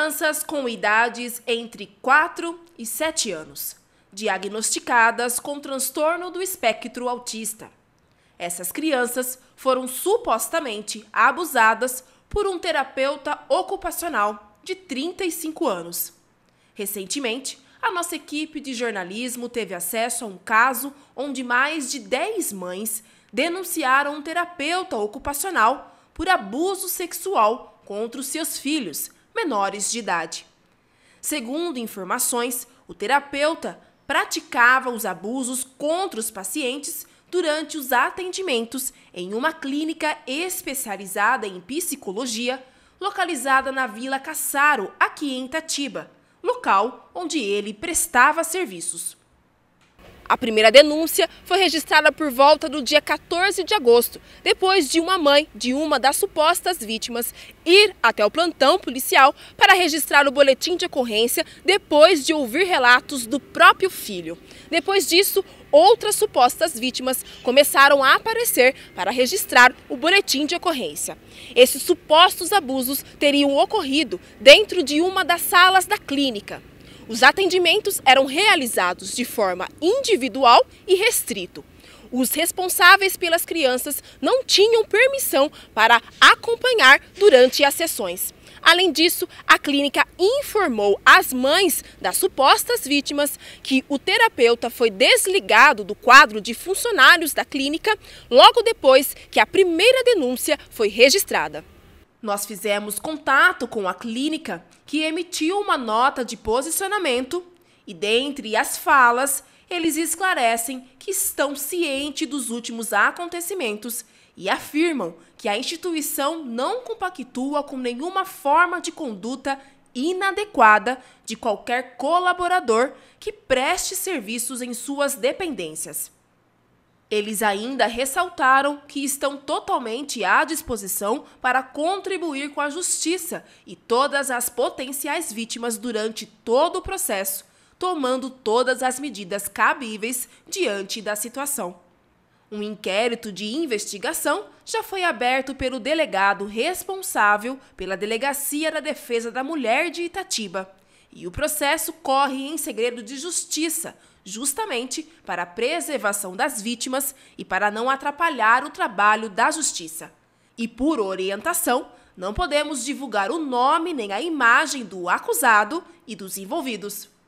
crianças com idades entre 4 e 7 anos, diagnosticadas com transtorno do espectro autista. Essas crianças foram supostamente abusadas por um terapeuta ocupacional de 35 anos. Recentemente, a nossa equipe de jornalismo teve acesso a um caso onde mais de 10 mães denunciaram um terapeuta ocupacional por abuso sexual contra os seus filhos, menores de idade. Segundo informações, o terapeuta praticava os abusos contra os pacientes durante os atendimentos em uma clínica especializada em psicologia, localizada na Vila Caçaro, aqui em Itatiba, local onde ele prestava serviços. A primeira denúncia foi registrada por volta do dia 14 de agosto, depois de uma mãe de uma das supostas vítimas ir até o plantão policial para registrar o boletim de ocorrência depois de ouvir relatos do próprio filho. Depois disso, outras supostas vítimas começaram a aparecer para registrar o boletim de ocorrência. Esses supostos abusos teriam ocorrido dentro de uma das salas da clínica. Os atendimentos eram realizados de forma individual e restrito. Os responsáveis pelas crianças não tinham permissão para acompanhar durante as sessões. Além disso, a clínica informou as mães das supostas vítimas que o terapeuta foi desligado do quadro de funcionários da clínica logo depois que a primeira denúncia foi registrada. Nós fizemos contato com a clínica, que emitiu uma nota de posicionamento, e dentre as falas, eles esclarecem que estão cientes dos últimos acontecimentos e afirmam que a instituição não compactua com nenhuma forma de conduta inadequada de qualquer colaborador que preste serviços em suas dependências. Eles ainda ressaltaram que estão totalmente à disposição para contribuir com a justiça e todas as potenciais vítimas durante todo o processo, tomando todas as medidas cabíveis diante da situação. Um inquérito de investigação já foi aberto pelo delegado responsável pela Delegacia da Defesa da Mulher de Itatiba. E o processo corre em segredo de justiça, justamente para a preservação das vítimas e para não atrapalhar o trabalho da justiça. E por orientação, não podemos divulgar o nome nem a imagem do acusado e dos envolvidos.